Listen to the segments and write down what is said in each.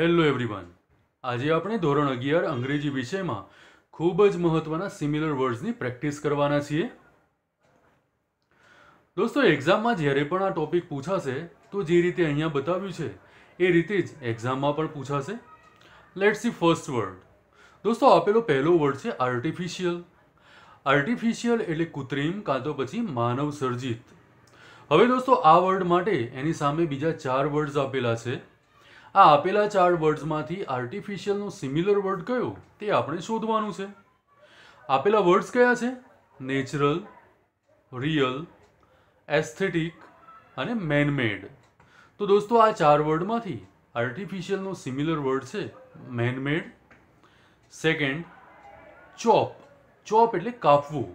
hello everyone આજે આપણે ધોરણ અગિયાર અંગ્રેજી વિષયમાં ખૂબ જ મહત્ત્વના સિમિલર વર્ડ્સની પ્રેક્ટિસ કરવાના છીએ દોસ્તો એક્ઝામમાં જ્યારે પણ આ ટોપિક પૂછાશે તો જે રીતે અહીંયા બતાવ્યું છે એ રીતે જ એક્ઝામમાં પણ પૂછાશે લેટ સી ફર્સ્ટ વર્ડ દોસ્તો આપેલો પહેલો વર્ડ છે આર્ટિફિશિયલ આર્ટિફિશિયલ એટલે કૃત્રિમ કાં તો પછી માનવ સર્જિત હવે દોસ્તો આ વર્ડ માટે એની સામે બીજા ચાર વર્ડ્સ આપેલા છે આ આપેલા ચાર વર્ડ્સમાંથી આર્ટિફિશિયલનું સિમિલર વર્ડ કયો તે આપણે શોધવાનું છે આપેલા વર્ડ્સ કયા છે નેચરલ રિયલ એસ્થેટિક અને મેનમેડ તો દોસ્તો આ ચાર વર્ડમાંથી આર્ટિફિશિયલનો સિમિલર વર્ડ છે મેનમેડ સેકન્ડ ચોપ ચોપ એટલે કાપવું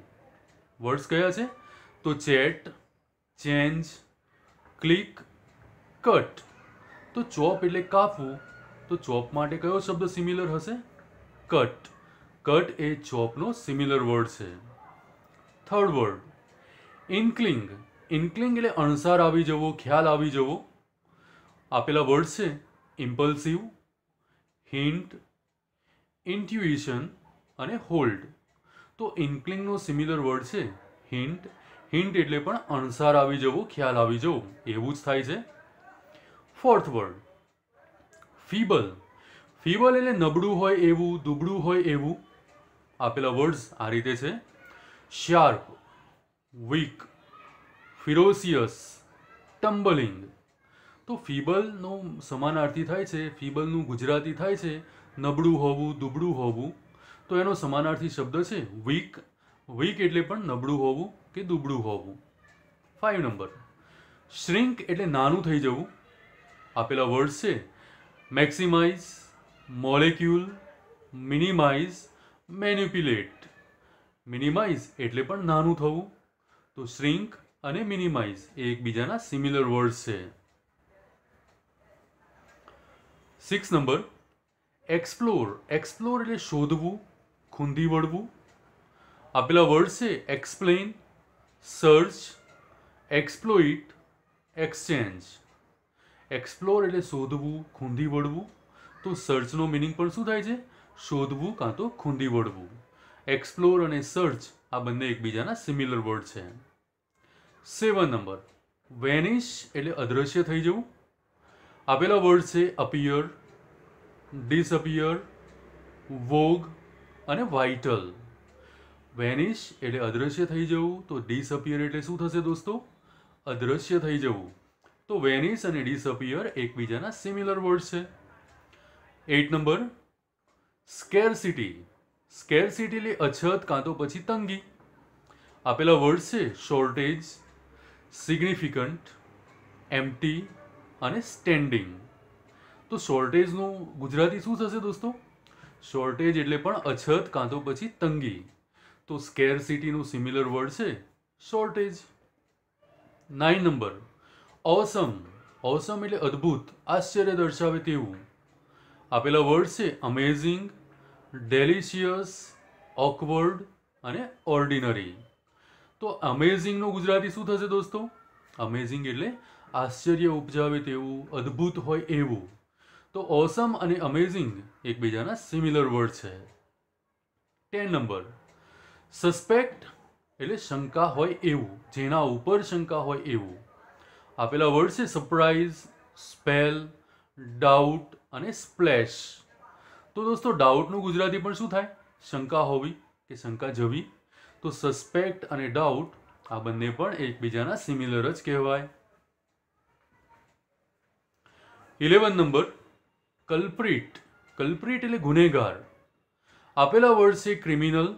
વર્ડ્સ કયા છે તો ચેટ ચેન્જ ક્લિક કટ તો ચોપ એટલે કાપવું તો ચોપ માટે કયો શબ્દ સિમિલર હશે કટ કટ એ ચોપનો સિમિલર વર્ડ છે થર્ડ વર્ડ ઇન્કલિંગ ઇન્કલિંગ એટલે અણસાર આવી જવો ખ્યાલ આવી જવો આપેલા વર્ડ છે ઇમ્પલ્સિવ હિન્ટ ઇન્ટ્યુઇશન અને હોલ્ડ તો ઇન્કલિંગનો સિમિલર વર્ડ છે હિન્ટ હિન્ટ એટલે પણ અણસાર આવી જવો ખ્યાલ આવી જવો એવું જ થાય છે ફોર્થ વર્ડ ફીબલ ફીબલ એટલે નબળું હોય એવું દુબળું હોય એવું આપેલા વર્ડ્સ આ રીતે છે શાર્પ વીક ફિરોસિયસ ટમ્બલિંગ તો ફીબલનો સમાનાર્થી થાય છે ફીબલનું ગુજરાતી થાય છે નબળું હોવું દુબળું હોવું તો એનો સમાનાર્થી શબ્દ છે વીક વીક એટલે પણ નબળું હોવું કે દુબળું હોવું ફાઇવ નંબર શ્રિંક એટલે નાનું થઈ જવું આપેલા વર્ડ્સ છે maximise molecule minimise manipulate minimise એટલે પણ નાનું થવું તો શ્રિંક અને મિનિમાઇઝ એ એકબીજાના સિમિલર વર્ડ્સ છે સિક્સ નંબર એક્સપ્લોર એક્સપ્લોર એટલે શોધવું ખૂંદી વળવું આપેલા વર્ડ છે explain search exploit exchange explore એટલે શોધવું ખૂંદી વળવું તો સર્ચનો મિનિંગ પણ શું થાય છે શોધવું કાં તો ખૂંદી વળવું એક્સપ્લોર અને સર્ચ આ બંને એકબીજાના સિમિલર વર્ડ છે સેવન નંબર વેનિશ એટલે અદ્રશ્ય થઈ જવું આપેલા વર્ડ છે અપિયર ડિસઅપિયર વોગ અને વાઇટલ વેનિશ એટલે અદ્રશ્ય થઈ જવું તો ડિસઅપિયર એટલે શું થશે દોસ્તો અદ્રશ્ય થઈ જવું તો વેનિસ અને ડિસઅપિયર એકબીજાના સિમિલર વર્ડ છે eight number scare scarcity scarcity એટલે અછત કાં તો પછી તંગી આપેલા વર્ડ છે shortage significant empty and standing તો શોર્ટેજનું ગુજરાતી શું થશે દોસ્તો શોર્ટેજ એટલે પણ અછત કાં તો પછી તંગી તો સ્કેર સિટીનું સિમિલર વર્ડ છે shortage nine number awesome awesome એટલે અદ્ભુત આશ્ચર્ય દર્શાવે તેવું આપેલા વર્ડ છે અમેઝિંગ ડેલિશિયસ ઓકવર્ડ અને ઓર્ડિનરી તો અમેઝિંગનું ગુજરાતી શું થશે દોસ્તો અમેઝિંગ એટલે આશ્ચર્ય ઉપજાવે તેવું અદ્ભુત હોય એવું તો ઓસમ અને અમેઝિંગ એકબીજાના સિમિલર વર્ડ છે ટેન નંબર સસ્પેક્ટ એટલે શંકા હોય એવું જેના ઉપર શંકા હોય એવું આપેલા વર્ડ છે સરપ્રાઇઝ સ્પેલ ડાઉટ અને સ્પ્લેશ તો દોસ્તો ડાઉટનું ગુજરાતી પણ શું થાય શંકા હોવી કે શંકા જવી તો સસ્પેક્ટ અને ડાઉટ આ બંને પણ એકબીજાના સિમિલર જ કહેવાય ઇલેવન નંબર કલ્પ્રિટ કલ્પ્રિટ એટલે ગુનેગાર આપેલા વર્ડ છે ક્રિમિનલ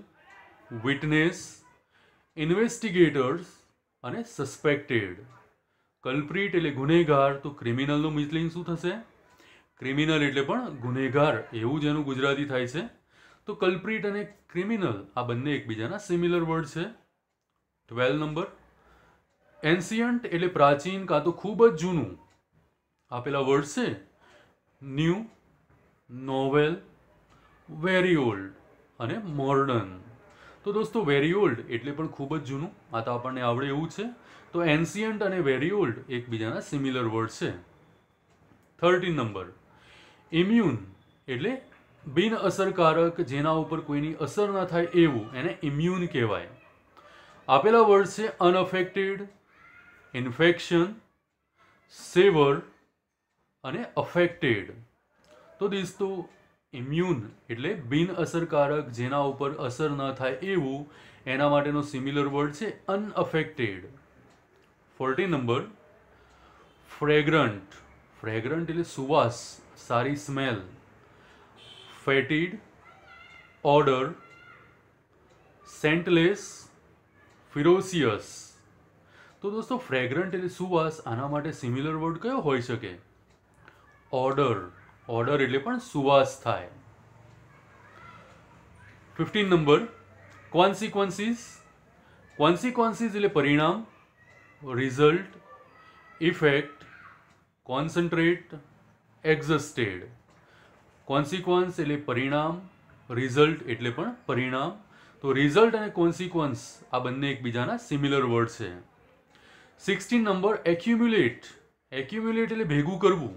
વિટનેસ ઇન્વેસ્ટિગેટર્સ અને સસ્પેક્ટેડ કલ્પ્રિટ એટલે ગુનેગાર તો ક્રિમિનલનું મિસલિંગ શું થશે ક્રિમિનલ એટલે પણ ગુનેગાર એવું જ એનું ગુજરાતી થાય છે તો કલ્પ્રિટ અને ક્રિમિનલ આ બંને એકબીજાના સિમિલર વર્ડ છે ટ્વેલ્વ નંબર એન્સિયન્ટ એટલે પ્રાચીન કાં તો ખૂબ જ જૂનું આપેલા વર્ડ છે ન્યૂ નોવેલ વેરી ઓલ્ડ અને મોર્ડન તો દોસ્તો વેરી ઓલ્ડ એટલે પણ ખૂબ જ જૂનું આ તો આપણને આવડે એવું છે તો એન્સિયન્ટ અને વેરી ઓલ્ડ એકબીજાના સિમિલર વર્ડ છે થર્ટીન નંબર ઇમ્યુન એટલે બિન અસરકારક જેના ઉપર કોઈની અસર ના થાય એવું એને ઇમ્યુન કહેવાય આપેલા વર્ડ છે અનઅફેક્ટેડ ઇન્ફેક્શન સેવર અને અફેક્ટેડ તો તો ઇમ્યુન એટલે બિનઅસરકારક જેના ઉપર અસર ન થાય એવું એના માટેનો સિમિલર વર્ડ છે અનઅફેક્ટેડ ફોર્ટી નંબર ફ્રેગરન્ટ ફ્રેગરન્ટ એટલે સુવાસ સારી સ્મેલ ફેટિડ ઓર્ડર સેન્ટલેસ ફિરોસિયસ તો દોસ્તો ફ્રેગ્રન્ટ એટલે સુવાસ આના માટે સિમિલર વર્ડ કયો હોઈ શકે ઓર્ડર ऑर्डर એટલે પણ સુવાસ થાય 15 નંબર કન્સીકન્સીસ કન્સીકન્સીસ એટલે પરિણામ result effect concentrate existed consequences એટલે પરિણામ રિઝલ્ટ એટલે પણ પરિણામ તો રિઝલ્ટ અને કન્સીકન્સીસ આ બંને એકબીજાના સિમિલર વર્ડ છે 16 નંબર એક્યુમ્યુલેટ એક્યુમ્યુલેટ એટલે ભેગું કરવું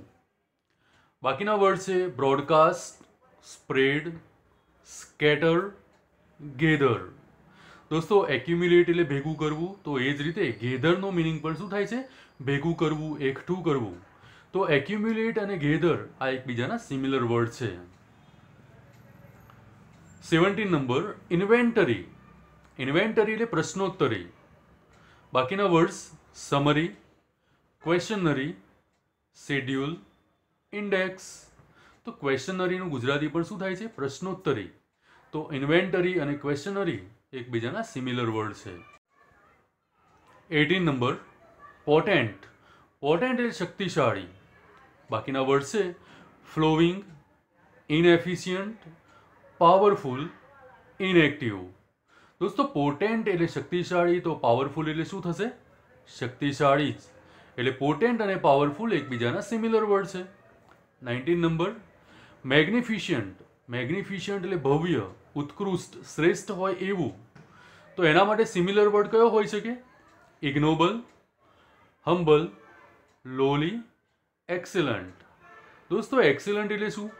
બાકીના વર્ડ છે બ્રોડકાસ્ટ સ્પ્રેડ સ્કેટર ગેધર દોસ્તો એક્યુમ્યુલેટ એટલે ભેગું કરવું તો એ જ રીતે ગેધરનો મિનિંગ પણ શું થાય છે ભેગું કરવું એકઠું કરવું તો એક્યુમ્યુલેટ અને ગેધર આ એકબીજાના સિમિલર વર્ડ છે સેવન્ટીન નંબર ઇન્વેન્ટરી ઇન્વેન્ટરી એટલે પ્રશ્નોત્તરી બાકીના words summary questionnaire schedule index તો ક્વેશ્ચનરીનું ગુજરાતી પણ શું થાય છે પ્રશ્નોત્તરી તો ઇન્વેન્ટરી અને ક્વેશ્ચનરી એકબીજાના સિમિલર વર્ડ છે એટીન નંબર પોટેન્ટ પોટેન્ટ એટલે શક્તિશાળી બાકીના વર્ડ છે ફ્લોવિંગ ઇનએફિશિયન્ટ પાવરફુલ ઇનએક્ટિવ દોસ્તો પોટેન્ટ એટલે શક્તિશાળી તો પાવરફુલ એટલે શું થશે શક્તિશાળી જ એટલે પોટેન્ટ અને પાવરફુલ એકબીજાના સિમિલર વર્ડ છે નાઇન્ટીન નંબર મેગ્નિફિશિયન્ટ મેગ્નિફિશિયન્ટ એટલે ભવ્ય ઉત્કૃષ્ટ શ્રેષ્ઠ હોય એવું તો એના માટે સિમિલર વર્ડ કયો હોઈ શકે ઇગ્નોબલ હમ્બલ લોલી એક્સેલન્ટ દોસ્તો એક્સેલન્ટ એટલે શું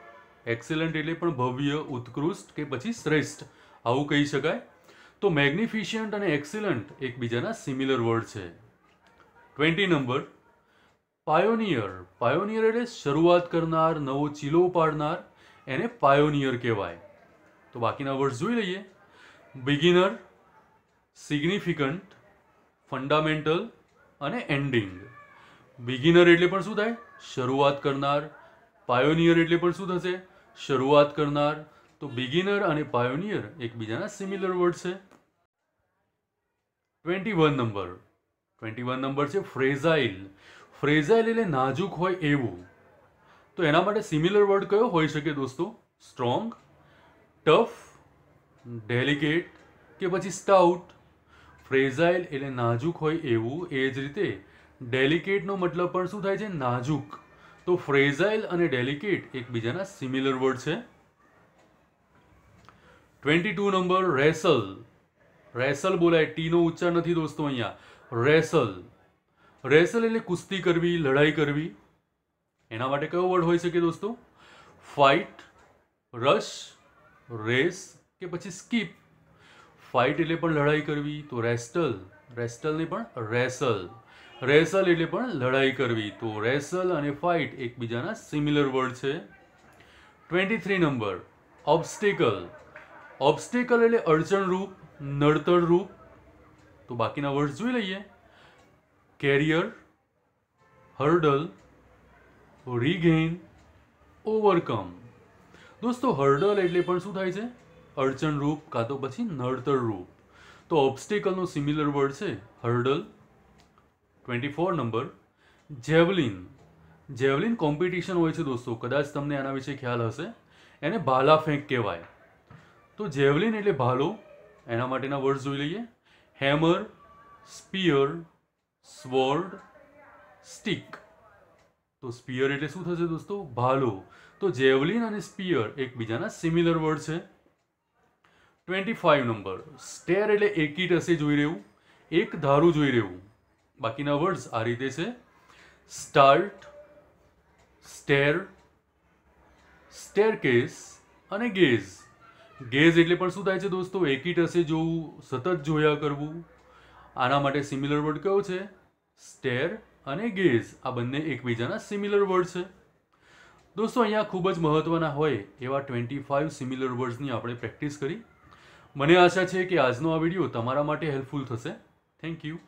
એક્સેલન્ટ એટલે પણ ભવ્ય ઉત્કૃષ્ટ કે પછી શ્રેષ્ઠ આવું કહી શકાય તો મેગ્નિફિશિયન્ટ અને એક્સેલન્ટ એકબીજાના સિમિલર વર્ડ છે ટ્વેન્ટી નંબર પાયોનિયર પાયોનિયર એટલે શરૂઆત કરનાર નવો ચીલો ઉપાડનાર એને પાયોનિયર કહેવાય તો બાકીના વર્ડ્સ જોઈ લઈએ બિગિનર સિગ્નિફિકન્ટ ફંડામેન્ટલ અને એન્ડિંગ બિગિનર એટલે પણ શું થાય શરૂઆત કરનાર પાયોનિયર એટલે પણ શું થશે શરૂઆત કરનાર તો બિગિનર અને પાયોનિયર એકબીજાના સિમિલર વર્ડ છે twenty one number twenty one number છે ફ્રેઝાઇલ ફ્રેઝાઇલ એટલે નાજુક હોય એવું તો એના માટે સિમિલર વર્ડ કયો હોઈ શકે દોસ્તો સ્ટ્રોંગ ટફ ડેલિકેટ કે પછી સ્ટાઉટ ફ્રેઝાઇલ એટલે નાજુક હોય એવું એ જ રીતે ડેલિકેટનો મતલબ પણ શું થાય છે નાજુક તો ફ્રેઝાઇલ અને ડેલિકેટ એકબીજાના સિમિલર વર્ડ છે twenty two number wrestle wrestle બોલાય ટીનો ઉચ્ચાર નથી દોસ્તો અહીંયા રેસલ રેસલ એટલે કુસ્તી કરવી લડાઈ કરવી એના માટે કયો વર્ડ હોઈ શકે દોસ્તો ફાઇટ રશ રેસ કે પછી સ્કીપ ફાઇટ એટલે પણ લડાઈ કરવી તો રેસ્ટલ રેસ્ટલને પણ રેસલ રેસલ એટલે પણ લડાઈ કરવી તો રેસલ અને ફાઇટ એકબીજાના સિમિલર વર્ડ છે twenty three number obstacle obstacle એટલે અડચણરૂપ નડતરરૂપ તો બાકીના વર્ડ જોઈ લઈએ કેરિયર હર્ડલ રીગેઇન ઓવરકમ દોસ્તો હર્ડલ એટલે પણ શું થાય છે અડચણરૂપ કાં તો પછી નડતરરૂપ તો ઓબ્સ્ટેકલનો સિમિલર વર્ડ છે hurdle twenty four number javelin javelin competition હોય છે દોસ્તો કદાચ તમને આના વિશે ખ્યાલ હશે એને ભાલા ફેંક કહેવાય તો જેવલિન એટલે ભાલો એના માટેના વર્ડ જોઈ લઈએ હેમર સ્પીયર સ્વોર્ડ સ્ટીક તો સ્પિયર એટલે શું થશે દોસ્તો ભાલો તો જેવલિન અને સ્પીયર એકબીજાના સિમિલર વર્ડ છે ટ્વેન્ટી ફાઇવ નંબર સ્ટેર એટલે એકી ટસે જોઈ રહેવું એક ધારું જોઈ રહેવું બાકીના વર્ડ્સ આ રીતે છે સ્ટાર્ટ સ્ટેર સ્ટેર કેસ અને ગેઝ ગેઝ એટલે પણ શું થાય છે દોસ્તો એકી ટસે જોવું સતત જોયા કરવું આના માટે સિમિલર વર્ડ કયો છે સ્ટેર અને ગેઝ આ બંને એકબીજાના સિમિલર વર્ડ છે દોસ્તો અહીંયા ખૂબ જ મહત્ત્વના હોય એવા ટ્વેન્ટી ફાઇવ સિમિલર વર્ડ્સની આપણે પ્રેક્ટિસ કરી મને આશા છે કે આજનો આ વિડીયો તમારા માટે હેલ્પફુલ થશે થેન્ક યુ